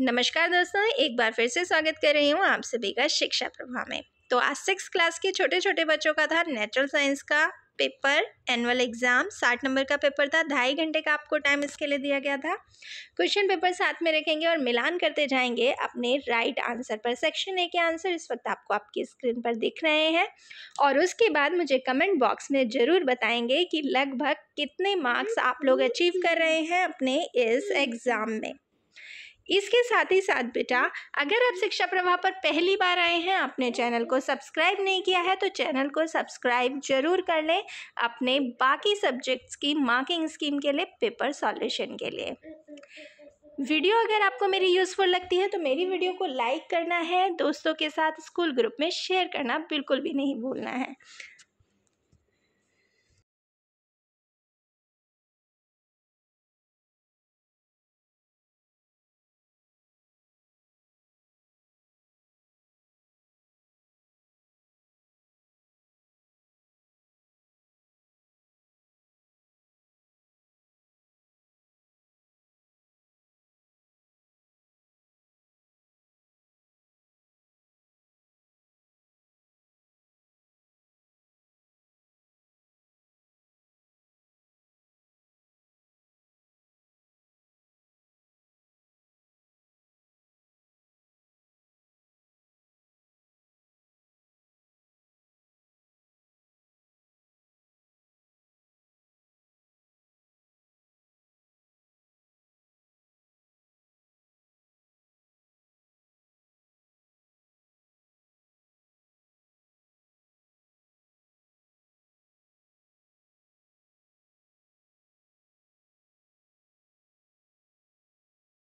नमस्कार दोस्तों एक बार फिर से स्वागत कर रही हूँ आप सभी का शिक्षा प्रभाव में तो आज सिक्स क्लास के छोटे छोटे बच्चों का था नेचुरल साइंस का पेपर एनुअल एग्ज़ाम साठ नंबर का पेपर था ढाई घंटे का आपको टाइम इसके लिए दिया गया था क्वेश्चन पेपर साथ में रखेंगे और मिलान करते जाएंगे अपने राइट आंसर पर सेक्शन ए के आंसर इस वक्त आपको आपकी स्क्रीन पर दिख रहे हैं और उसके बाद मुझे कमेंट बॉक्स में ज़रूर बताएंगे कि लगभग कितने मार्क्स आप लोग अचीव कर रहे हैं अपने इस एग्ज़ाम में इसके साथ ही साथ बेटा अगर आप शिक्षा प्रवाह पर पहली बार आए हैं आपने चैनल को सब्सक्राइब नहीं किया है तो चैनल को सब्सक्राइब जरूर कर लें अपने बाकी सब्जेक्ट्स की मार्किंग स्कीम के लिए पेपर सॉल्यूशन के लिए वीडियो अगर आपको मेरी यूज़फुल लगती है तो मेरी वीडियो को लाइक करना है दोस्तों के साथ स्कूल ग्रुप में शेयर करना बिल्कुल भी नहीं भूलना है